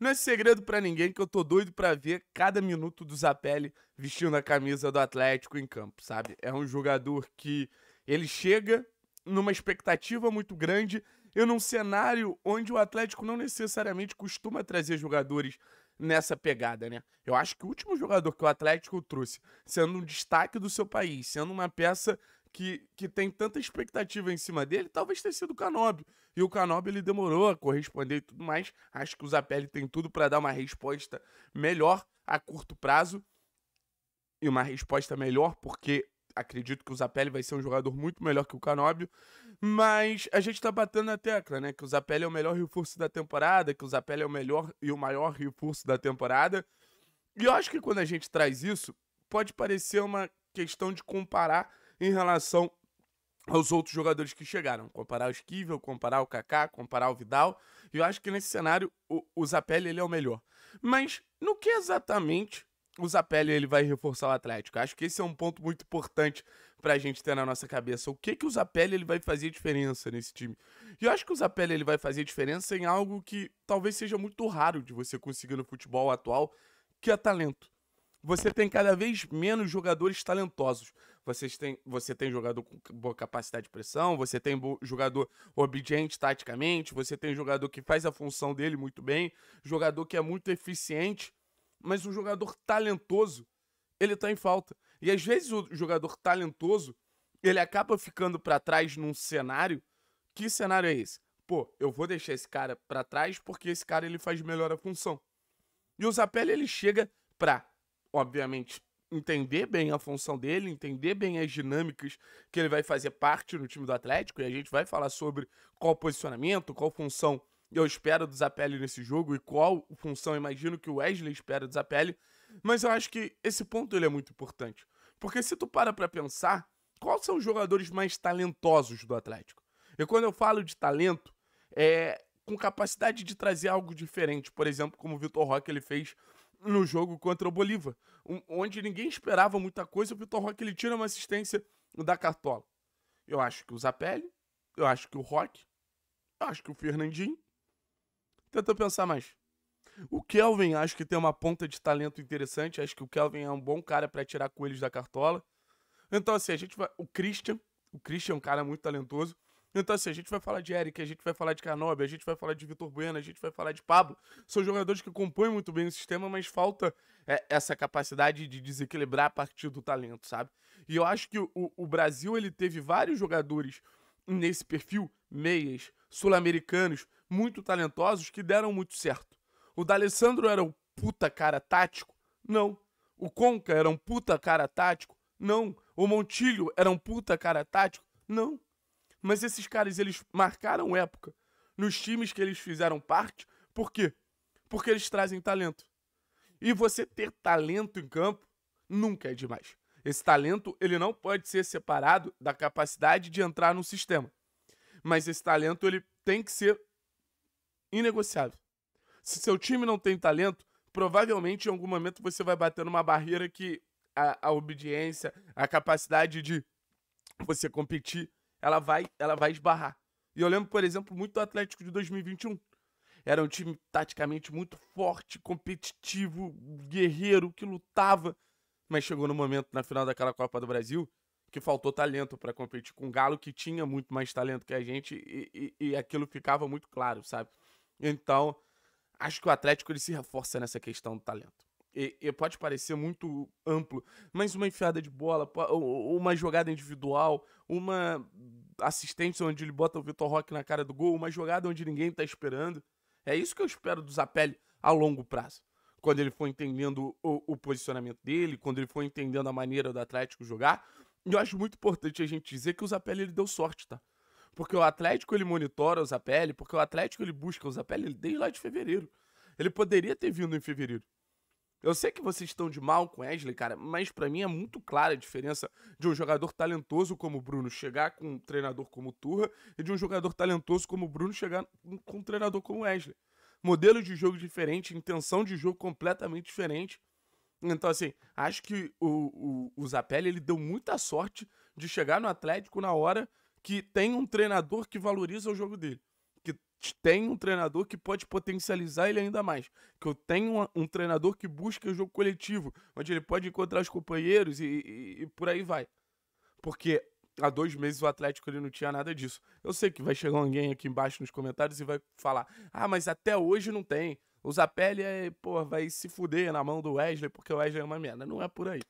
Não é segredo para ninguém que eu tô doido para ver cada minuto do Zapelli vestindo a camisa do Atlético em campo, sabe? É um jogador que ele chega numa expectativa muito grande e num cenário onde o Atlético não necessariamente costuma trazer jogadores nessa pegada, né? Eu acho que o último jogador que o Atlético trouxe, sendo um destaque do seu país, sendo uma peça que, que tem tanta expectativa em cima dele, talvez tenha sido o Canobi. E o Canobi ele demorou a corresponder e tudo mais. Acho que o Zapelli tem tudo para dar uma resposta melhor a curto prazo. E uma resposta melhor, porque acredito que o Zapelli vai ser um jogador muito melhor que o Canóbio, mas a gente está batendo na tecla, né? Que o Zapelli é o melhor reforço da temporada, que o Zapelli é o melhor e o maior reforço da temporada. E eu acho que quando a gente traz isso, pode parecer uma questão de comparar em relação aos outros jogadores que chegaram. Comparar o Esquivel, comparar o Kaká, comparar o Vidal. E eu acho que nesse cenário o, o Zapelli ele é o melhor. Mas no que exatamente o Zapelli ele vai reforçar o Atlético? Acho que esse é um ponto muito importante para a gente ter na nossa cabeça. O que que o Zapelli ele vai fazer diferença nesse time? E eu acho que o Zapelli ele vai fazer diferença em algo que talvez seja muito raro de você conseguir no futebol atual, que é talento você tem cada vez menos jogadores talentosos. Vocês têm, você tem jogador com boa capacidade de pressão, você tem jogador obediente taticamente, você tem jogador que faz a função dele muito bem, jogador que é muito eficiente, mas o jogador talentoso, ele está em falta. E às vezes o jogador talentoso, ele acaba ficando para trás num cenário. Que cenário é esse? Pô, eu vou deixar esse cara para trás porque esse cara ele faz melhor a função. E o Zapelli ele chega para obviamente, entender bem a função dele, entender bem as dinâmicas que ele vai fazer parte no time do Atlético, e a gente vai falar sobre qual posicionamento, qual função eu espero do Zapelli nesse jogo e qual função imagino que o Wesley espera do Zapelli, mas eu acho que esse ponto ele é muito importante. Porque se tu para para pensar, quais são os jogadores mais talentosos do Atlético? E quando eu falo de talento, é com capacidade de trazer algo diferente, por exemplo, como o Vitor Roque ele fez no jogo contra o Bolívar, onde ninguém esperava muita coisa, o Vitor Roque ele tira uma assistência da cartola. Eu acho que o Zapelli, eu acho que o Roque, eu acho que o Fernandinho. Tenta pensar mais. O Kelvin acho que tem uma ponta de talento interessante, acho que o Kelvin é um bom cara para tirar coelhos da cartola. Então assim, a gente vai, o Christian, o Christian é um cara muito talentoso. Então, assim, a gente vai falar de Eric, a gente vai falar de Canobi, a gente vai falar de Vitor Bueno, a gente vai falar de Pablo. São jogadores que compõem muito bem o sistema, mas falta é, essa capacidade de desequilibrar a partir do talento, sabe? E eu acho que o, o Brasil, ele teve vários jogadores nesse perfil, meias, sul-americanos, muito talentosos, que deram muito certo. O D'Alessandro era um puta cara tático? Não. O Conca era um puta cara tático? Não. O Montilho era um puta cara tático? Não. Mas esses caras, eles marcaram época nos times que eles fizeram parte. Por quê? Porque eles trazem talento. E você ter talento em campo nunca é demais. Esse talento, ele não pode ser separado da capacidade de entrar no sistema. Mas esse talento, ele tem que ser inegociável. Se seu time não tem talento, provavelmente em algum momento você vai bater numa barreira que a, a obediência, a capacidade de você competir ela vai, ela vai esbarrar. E eu lembro, por exemplo, muito do Atlético de 2021. Era um time taticamente muito forte, competitivo, guerreiro, que lutava. Mas chegou no momento, na final daquela Copa do Brasil, que faltou talento para competir com o Galo, que tinha muito mais talento que a gente, e, e, e, aquilo ficava muito claro, sabe? Então, acho que o Atlético ele se reforça nessa questão do talento. E, e pode parecer muito amplo, mas uma enfiada de bola, uma jogada individual, uma assistência onde ele bota o Vitor Roque na cara do gol, uma jogada onde ninguém tá esperando. É isso que eu espero do Zapelli a longo prazo. Quando ele for entendendo o, o posicionamento dele, quando ele for entendendo a maneira do Atlético jogar. E eu acho muito importante a gente dizer que o Zapelli ele deu sorte, tá? Porque o Atlético ele monitora o Zapelli, porque o Atlético ele busca o Zapelli desde lá de fevereiro. Ele poderia ter vindo em fevereiro. Eu sei que vocês estão de mal com Wesley, cara, mas para mim é muito clara a diferença de um jogador talentoso como o Bruno chegar com um treinador como o Turra e de um jogador talentoso como o Bruno chegar com um treinador como o Wesley. Modelo de jogo diferente, intenção de jogo completamente diferente. Então, assim, acho que o, o, o Zapelli ele deu muita sorte de chegar no Atlético na hora que tem um treinador que valoriza o jogo dele tem um treinador que pode potencializar ele ainda mais. Que eu tenho um, um treinador que busca o jogo coletivo, onde ele pode encontrar os companheiros e, e, e por aí vai. Porque há dois meses o Atlético ele não tinha nada disso. Eu sei que vai chegar alguém aqui embaixo nos comentários e vai falar: ah, mas até hoje não tem. O Zapelli é, pô, vai se fuder na mão do Wesley porque o Wesley é uma merda. Não é por aí.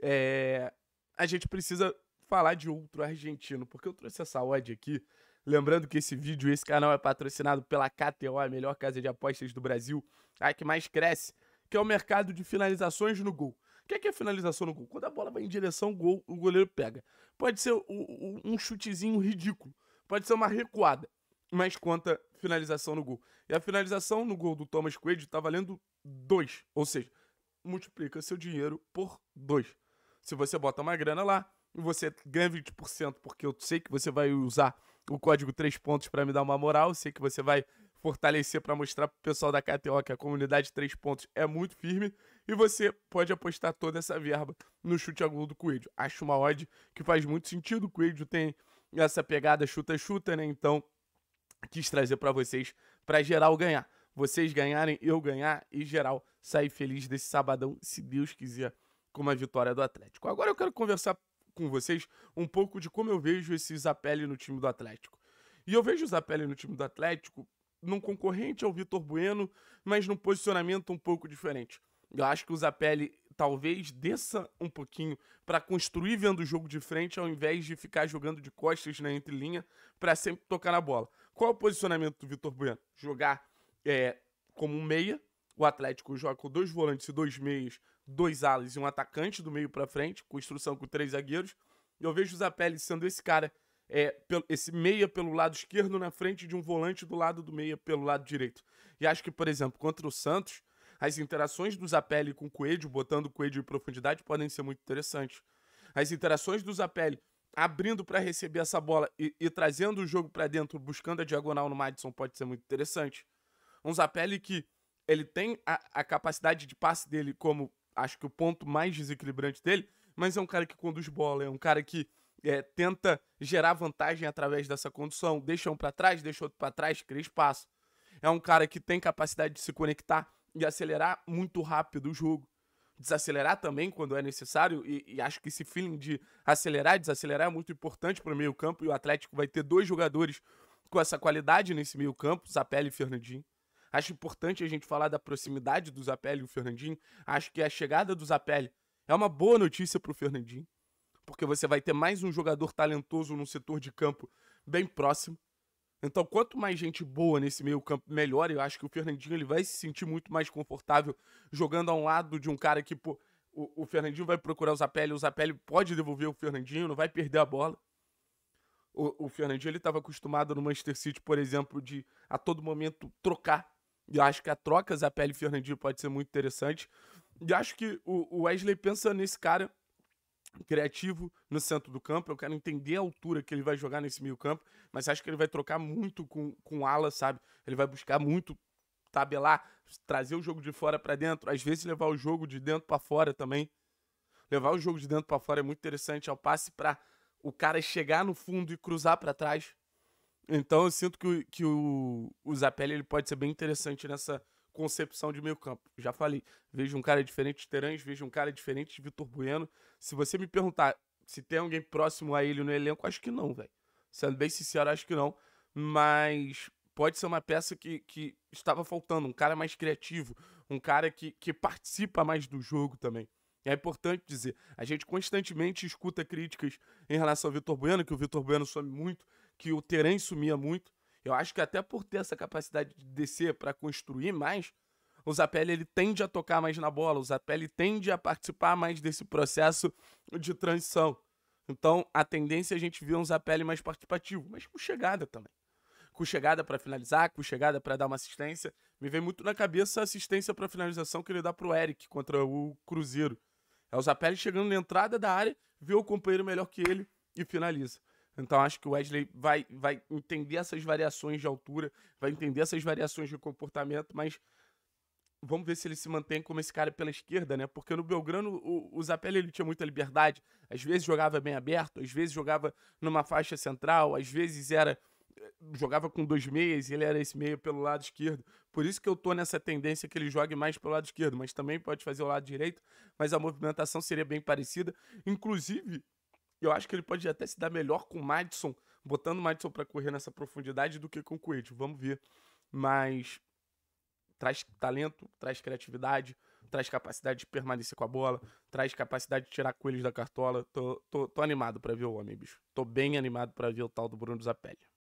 É... A gente precisa falar de outro argentino, porque eu trouxe essa odd aqui Lembrando que esse vídeo, esse canal é patrocinado pela KTO, a melhor casa de apostas do Brasil, a que mais cresce, que é o mercado de finalizações no gol. O que é, que é finalização no gol? Quando a bola vai em direção ao gol, o goleiro pega. Pode ser um chutezinho ridículo, pode ser uma recuada, mas conta finalização no gol. E a finalização no gol do Thomas Coelho está valendo 2, ou seja, multiplica seu dinheiro por 2. Se você bota uma grana lá, e você ganha 20%, porque eu sei que você vai usar o código 3 pontos para me dar uma moral. Sei que você vai fortalecer para mostrar pro pessoal da KTO que a comunidade 3 pontos é muito firme e você pode apostar toda essa verba no chute a do Coelho. Acho uma odd que faz muito sentido. O Coelho tem essa pegada chuta-chuta, né? Então, quis trazer para vocês para geral ganhar. Vocês ganharem, eu ganhar e geral sair feliz desse sabadão, se Deus quiser, com uma vitória do Atlético. Agora eu quero conversar com vocês um pouco de como eu vejo esse Zapelli no time do Atlético. E eu vejo o Zapelli no time do Atlético num concorrente ao Vitor Bueno, mas num posicionamento um pouco diferente. Eu acho que o Zapelli talvez desça um pouquinho para construir vendo o jogo de frente, ao invés de ficar jogando de costas na né, entrelinha para sempre tocar na bola. Qual é o posicionamento do Vitor Bueno? Jogar é, como um meia, o Atlético joga com dois volantes e dois meios, dois alas e um atacante do meio para frente, construção com três zagueiros. E eu vejo o Zapelli sendo esse cara, é, esse meia pelo lado esquerdo na frente de um volante do lado do meia pelo lado direito. E acho que, por exemplo, contra o Santos, as interações do Zapelli com o Coelho, botando o Coelho em profundidade, podem ser muito interessantes. As interações do Zapelli abrindo para receber essa bola e, e trazendo o jogo para dentro, buscando a diagonal no Madison, pode ser muito interessante. Um Zapelli que ele tem a, a capacidade de passe dele como, acho que, o ponto mais desequilibrante dele, mas é um cara que conduz bola, é um cara que é, tenta gerar vantagem através dessa condução, deixa um para trás, deixa outro para trás, cria espaço. É um cara que tem capacidade de se conectar e acelerar muito rápido o jogo. Desacelerar também quando é necessário, e, e acho que esse feeling de acelerar e desacelerar é muito importante para o meio-campo. E o Atlético vai ter dois jogadores com essa qualidade nesse meio-campo, Zapelli e Fernandinho. Acho importante a gente falar da proximidade do Zapelli e o Fernandinho. Acho que a chegada do Zapelli é uma boa notícia para o Fernandinho, porque você vai ter mais um jogador talentoso num setor de campo bem próximo. Então, quanto mais gente boa nesse meio campo, melhor. Eu acho que o Fernandinho ele vai se sentir muito mais confortável jogando ao lado de um cara que, pô, o, o Fernandinho vai procurar o Zapelli, o Zapelli pode devolver o Fernandinho, não vai perder a bola. O, o Fernandinho ele estava acostumado no Manchester City, por exemplo, de a todo momento trocar e acho que a troca Zapelli e Fernandinho pode ser muito interessante. E acho que o Wesley pensa nesse cara criativo no centro do campo. Eu quero entender a altura que ele vai jogar nesse meio campo, mas acho que ele vai trocar muito com, com ala, sabe? Ele vai buscar muito tabelar, trazer o jogo de fora para dentro, às vezes levar o jogo de dentro para fora também. Levar o jogo de dentro para fora é muito interessante, ao é passe para o cara chegar no fundo e cruzar para trás. Então eu sinto que, o, que o, o Zapelli ele pode ser bem interessante nessa concepção de meio campo. Já falei, vejo um cara diferente de Terãs, vejo um cara diferente de Vitor Bueno. Se você me perguntar se tem alguém próximo a ele no elenco, acho que não, velho. Sendo bem sincero, acho que não. Mas pode ser uma peça que, que estava faltando, um cara mais criativo, um cara que, que participa mais do jogo também. É importante dizer, a gente constantemente escuta críticas em relação ao Vitor Bueno, que o Vitor Bueno some muito que o Teran sumia muito. Eu acho que até por ter essa capacidade de descer para construir mais, o Zapelli ele tende a tocar mais na bola, o Zapelli tende a participar mais desse processo de transição. Então, a tendência é a gente ver um Zapelli mais participativo, mas com chegada também. Com chegada para finalizar, com chegada para dar uma assistência. Me vem muito na cabeça a assistência para finalização que ele dá pro Eric contra o Cruzeiro. É o Zapelli chegando na entrada da área, vê o companheiro melhor que ele e finaliza. Então acho que o Wesley vai, vai entender essas variações de altura, vai entender essas variações de comportamento, mas vamos ver se ele se mantém como esse cara pela esquerda, né? Porque no Belgrano o, o Zapelli ele tinha muita liberdade, às vezes jogava bem aberto, às vezes jogava numa faixa central, às vezes era eh, jogava com dois meias e ele era esse meio pelo lado esquerdo. Por isso que eu tô nessa tendência que ele jogue mais pelo lado esquerdo, mas também pode fazer o lado direito, mas a movimentação seria bem parecida. Inclusive, eu acho que ele pode até se dar melhor com o Madison, botando o Madison para correr nessa profundidade do que com o Coelho. Vamos ver. Mas traz talento, traz criatividade, traz capacidade de permanecer com a bola, traz capacidade de tirar coelhos da cartola. Tô, tô, tô animado para ver o homem, bicho. Tô bem animado para ver o tal do Bruno Zapelli.